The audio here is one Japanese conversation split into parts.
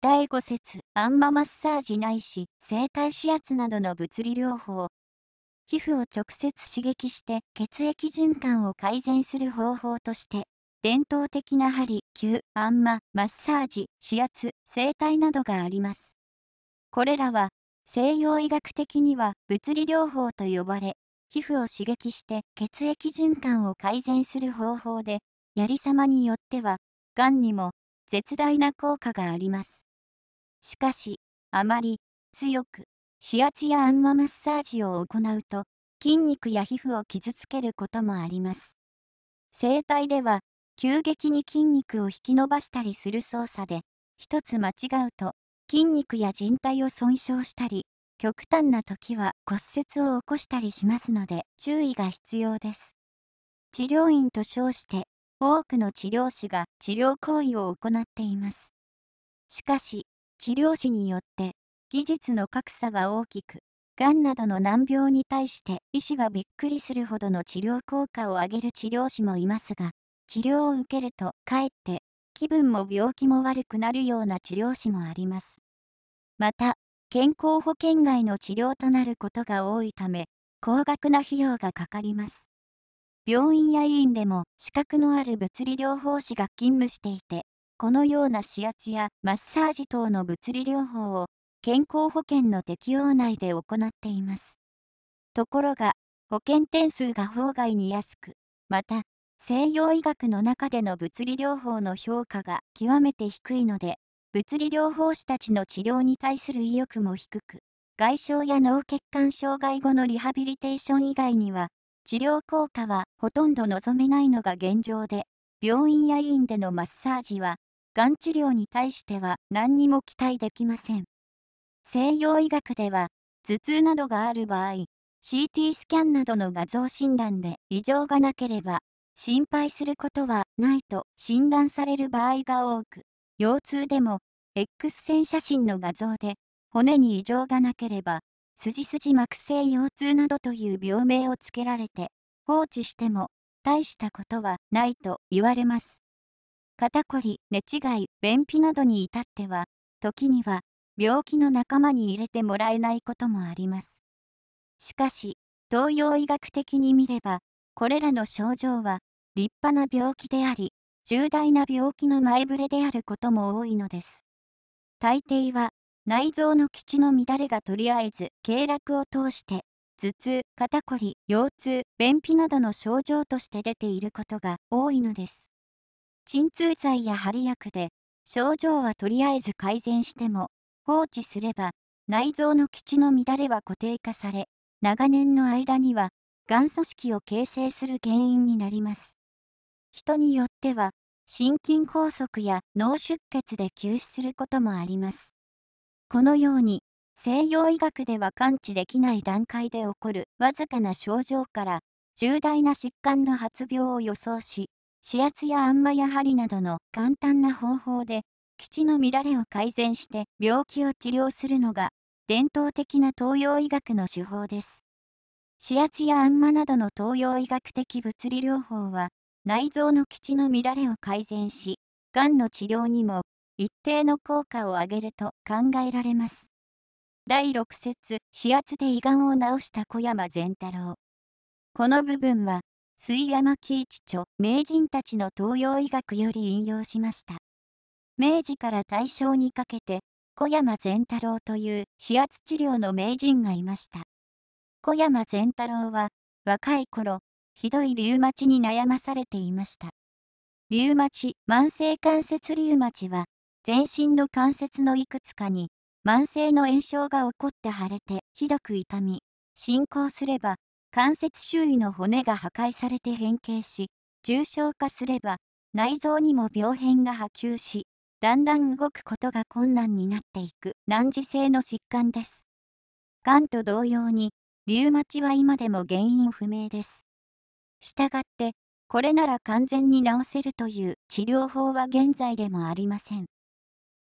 第5節、あんまマッサージないし、生体指圧などの物理療法。皮膚を直接刺激して血液循環を改善する方法として、伝統的な針、球、あんま、マッサージ、指圧、生体などがあります。これらは、西洋医学的には物理療法と呼ばれ、皮膚を刺激して血液循環を改善する方法で、やり様によっては、がんにも絶大な効果があります。しかし、あまり強く指圧やアンママッサージを行うと筋肉や皮膚を傷つけることもあります。整体では急激に筋肉を引き伸ばしたりする操作で一つ間違うと筋肉や靭帯を損傷したり極端な時は骨折を起こしたりしますので注意が必要です。治療院と称して多くの治療師が治療行為を行っています。しかし、治療師によって技術の格差が大きく、がんなどの難病に対して医師がびっくりするほどの治療効果を上げる治療師もいますが、治療を受けるとかえって気分も病気も悪くなるような治療師もあります。また、健康保険外の治療となることが多いため、高額な費用がかかります。病院や医院でも資格のある物理療法士が勤務していて、このような指圧やマッサージ等の物理療法を健康保険の適用内で行っています。ところが、保険点数が法外に安く、また、西洋医学の中での物理療法の評価が極めて低いので、物理療法士たちの治療に対する意欲も低く、外傷や脳血管障害後のリハビリテーション以外には、治療効果はほとんど望めないのが現状で、病院や医院でのマッサージはがん治療に対しては何にも期待できません。西洋医学では、頭痛などがある場合、CT スキャンなどの画像診断で異常がなければ、心配することはないと診断される場合が多く、腰痛でも X 線写真の画像で骨に異常がなければ、筋筋膜性腰痛などという病名をつけられて、放置しても大したことはないと言われます。肩こり、寝違い、便秘などに至っては、時には病気の仲間に入れてもらえないこともあります。しかし、東洋医学的に見れば、これらの症状は立派な病気であり、重大な病気の前触れであることも多いのです。大抵は内臓の基地の乱れがとりあえず経絡を通して頭痛肩こり腰痛便秘などの症状として出ていることが多いのです鎮痛剤や針薬で、症状はとりあえず改善しても、放置すれば、内臓の基地の乱れは固定化され、長年の間には、がん組織を形成する原因になります。人によっては、心筋梗塞や脳出血で急死することもあります。このように、西洋医学では完治できない段階で起こるわずかな症状から、重大な疾患の発病を予想し、指圧やあんまや針などの簡単な方法で、基地の乱れを改善して病気を治療するのが、伝統的な東洋医学の手法です。指圧やあんまなどの東洋医学的物理療法は、内臓の基地の乱れを改善し、がんの治療にも一定の効果を上げると考えられます。第6節、指圧で胃がんを治した小山善太郎。この部分は、水山喜一著、名人たちの東洋医学より引用しました。明治から大正にかけて、小山善太郎という指圧治療の名人がいました。小山善太郎は、若い頃、ひどいリウマチに悩まされていました。リウマチ、慢性関節リウマチは、全身の関節のいくつかに慢性の炎症が起こって腫れてひどく痛み、進行すれば関節周囲の骨が破壊されて変形し、重症化すれば、内臓にも病変が波及し、だんだん動くことが困難になっていく難治性の疾患です。がんと同様に、リウマチは今でも原因不明です。したがって、これなら完全に治せるという治療法は現在でもありません。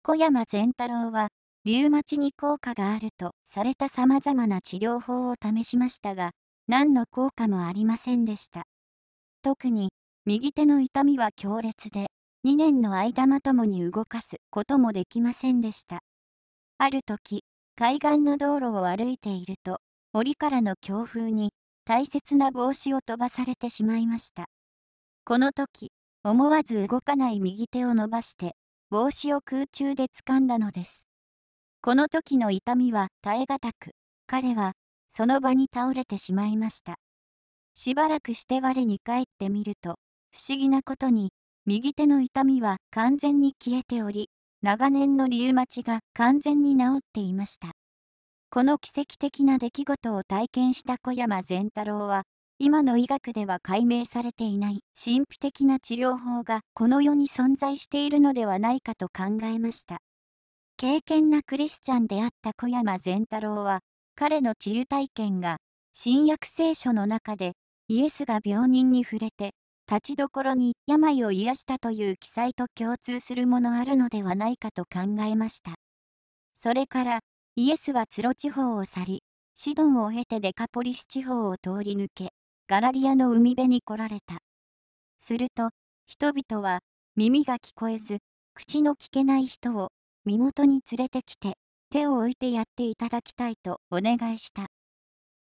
小山善太郎は、リウマチに効果があるとされた様々な治療法を試しましたが、何の効果もありませんでした。特に、右手の痛みは強烈で、2年の間まともに動かすこともできませんでした。ある時、海岸の道路を歩いていると、檻からの強風に大切な帽子を飛ばされてしまいました。この時、思わず動かない右手を伸ばして、帽子を空中で掴んだのです。この時の痛みは耐え難く、彼はその場に倒れてしまいました。しばらくして我に帰ってみると、不思議なことに、右手の痛みは完全に消えており、長年のリウマチが完全に治っていました。この奇跡的な出来事を体験した小山善太郎は、今の医学では解明されていない神秘的な治療法がこの世に存在しているのではないかと考えました。敬虔なクリスチャンであった小山善太郎は、彼の治癒体験が、新約聖書の中で、イエスが病人に触れて、立ちどころに病を癒したという記載と共通するものあるのではないかと考えました。それから、イエスはツロ地方を去り、シドンを経てデカポリス地方を通り抜け、ガラリアの海辺に来られた。すると、人々は、耳が聞こえず、口の聞けない人を、身元に連れてきて、手を置いてやっていただきたいとお願いした。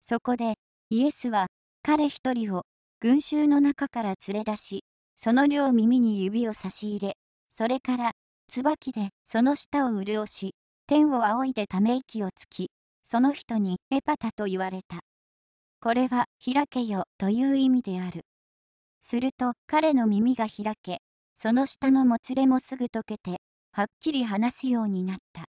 そこで、イエスは彼一人を群衆の中から連れ出し、その両耳に指を差し入れ、それから椿でその舌を潤し、天を仰いでため息をつき、その人にエパタと言われた。これは開けよという意味である。すると彼の耳が開け、その下のもつれもすぐ溶けて、はっきり話すようになった。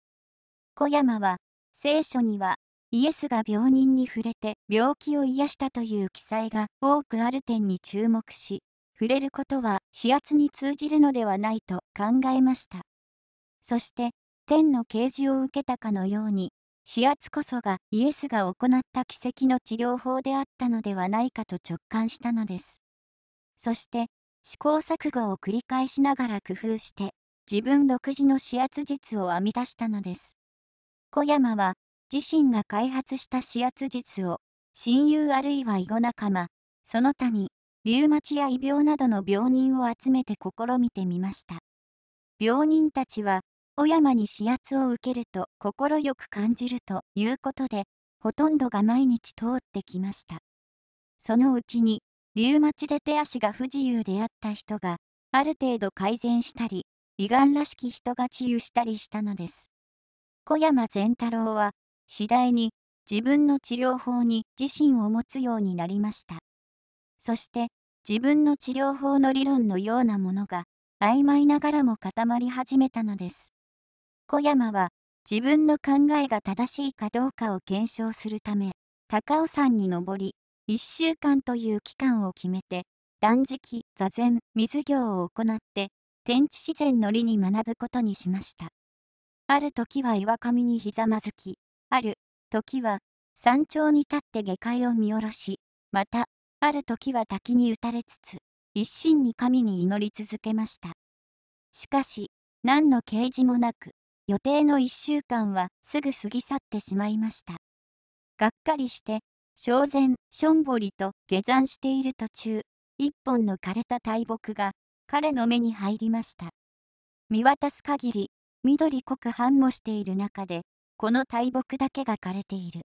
小山は聖書にはイエスが病人に触れて病気を癒したという記載が多くある点に注目し触れることは視圧に通じるのではないと考えましたそして天の啓示を受けたかのように視圧こそがイエスが行った奇跡の治療法であったのではないかと直感したのですそして試行錯誤を繰り返しながら工夫して自分独自の視圧術を編み出したのです小山は自身が開発した指圧術を親友あるいは囲碁仲間その他にリウマチや胃病などの病人を集めて試みてみました病人たちは小山に指圧を受けると快く感じるということでほとんどが毎日通ってきましたそのうちにリウマチで手足が不自由であった人がある程度改善したり胃がんらしき人が治癒したりしたのです小山善太郎は次第に自分の治療法に自身を持つようになりました。そして自分の治療法の理論のようなものが曖昧ながらも固まり始めたのです。小山は自分の考えが正しいかどうかを検証するため高尾山に登り1週間という期間を決めて断食座禅水行を行って天地自然の理に学ぶことにしました。ある時は岩上にひざまずき、ある時は山頂に立って下界を見下ろし、また、ある時は滝に打たれつつ、一心に神に祈り続けました。しかし、何の啓示もなく、予定の1週間はすぐ過ぎ去ってしまいました。がっかりして、正然、しょんぼりと下山している途中、一本の枯れた大木が彼の目に入りました。見渡す限り、緑濃く繁茂している中で、この大木だけが枯れている。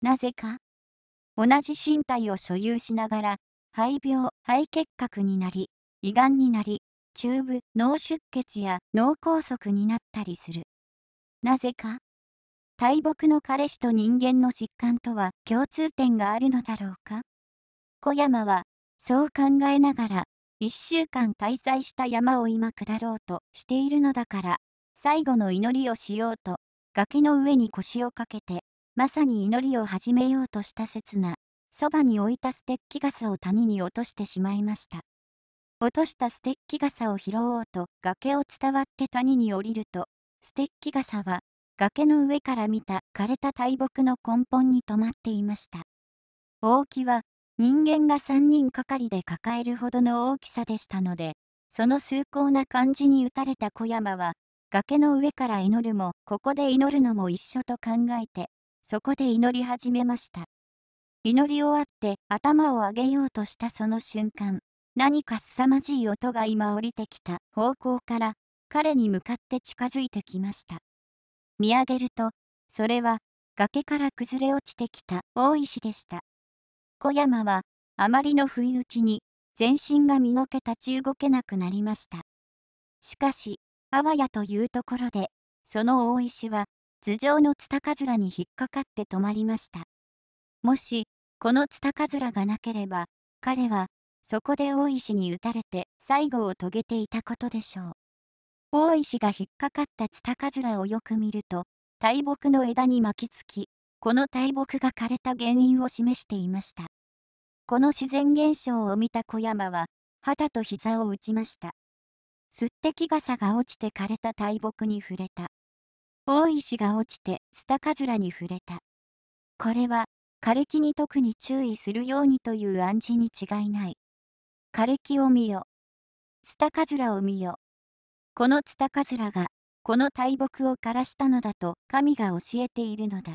なぜか同じ身体を所有しながら、肺病、肺結核になり、胃がんになり、中部、脳出血や脳梗塞になったりする。なぜか大木の彼氏と人間の疾患とは共通点があるのだろうか小山はそう考えながら1週間滞在した山を今下ろうとしているのだから最後の祈りをしようと、崖の上に腰をかけて、まさに祈りを始めようとした刹那、そばに置いたステッキ傘を谷に落としてしまいました。落としたステッキ傘を拾おうと崖を伝わって谷に降りると、ステッキ傘は崖の上から見た枯れた大木の根本に止まっていました。大きは人間が3人かかりで抱えるほどの大きさでしたので、その崇高な感じに打たれた小山は崖の上から祈るも、ここで祈るのも一緒と考えて、そこで祈り始めました。祈り終わって頭を上げようとしたその瞬間、何か凄まじい音が今降りてきた方向から彼に向かって近づいてきました。見上げると、それは崖から崩れ落ちてきた大石でした。小山はあまりの不意打ちに全身が身の毛立ち動けなくなりました。しかし、あわやというところで、その大石は、頭上のツタカズラに引っかかって止まりました。もし、このツタカズラがなければ、彼は、そこで大石に打たれて最後を遂げていたことでしょう。大石が引っかかったツタカズラをよく見ると、大木の枝に巻きつき、この大木が枯れた原因を示していました。この自然現象を見た小山は、肌と膝を打ちました。吸ってき傘が落ちて枯れた大木に触れた。大石が落ちてツタカズラに触れた。これは、枯れ木に特に注意するようにという暗示に違いない。枯れ木を見よ。ツタカズラを見よ。このツタカズラが、この大木を枯らしたのだと神が教えているのだ。